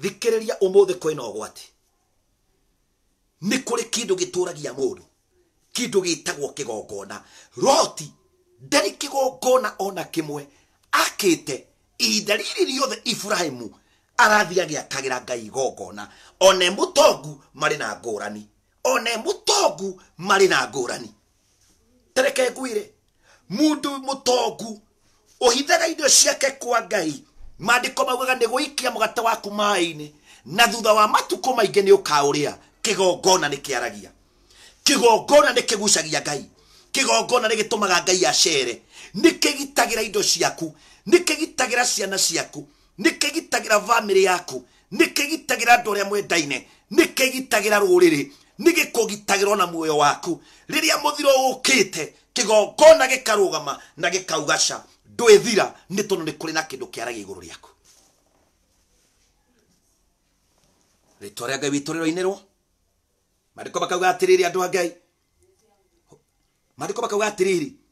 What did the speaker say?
thikiriria umuthi kwina gwati ni kuri kindu gituragia mundu kindu gitagwo kigongona roti ndari kigongona ona kimwe akite ihinda riri riothe iburahimu arathi agĩakagĩra ngai igongona ona mũtongu mari na ngurani ona mũtongu mari na ngurani tereke ngwire mũndũ mũtongu ũhithaga indo ciake kwa ngai mandiko maugaga nä gwä mũgate waku maä-inä na thutha wa matukå maingä nä å kaå kigongona nä kiaragia kigongona nä kigucagia ngai kigongona nä gitumaga ngai acere nä kigitagira indo ciaku nä kigitagira ciana ciaku nä kigitagira bamĩrĩ yaku nä kigitagira andå arĩa mwendaine nä kigitagira rũrĩrĩ nä gĩkũgitagĩra ona muoyo waku rĩrĩa mũthiro ũkĩte kigongona gĩkarũgama na gĩkaugaca ndwithira nä tondå nä kå rä na kä ndå kä aragia igå rå rä aku rä twa rä a ngai witå rä rwo mandä ko makauga atä rä rä andå a ngai mandä ko makauga atä rä rä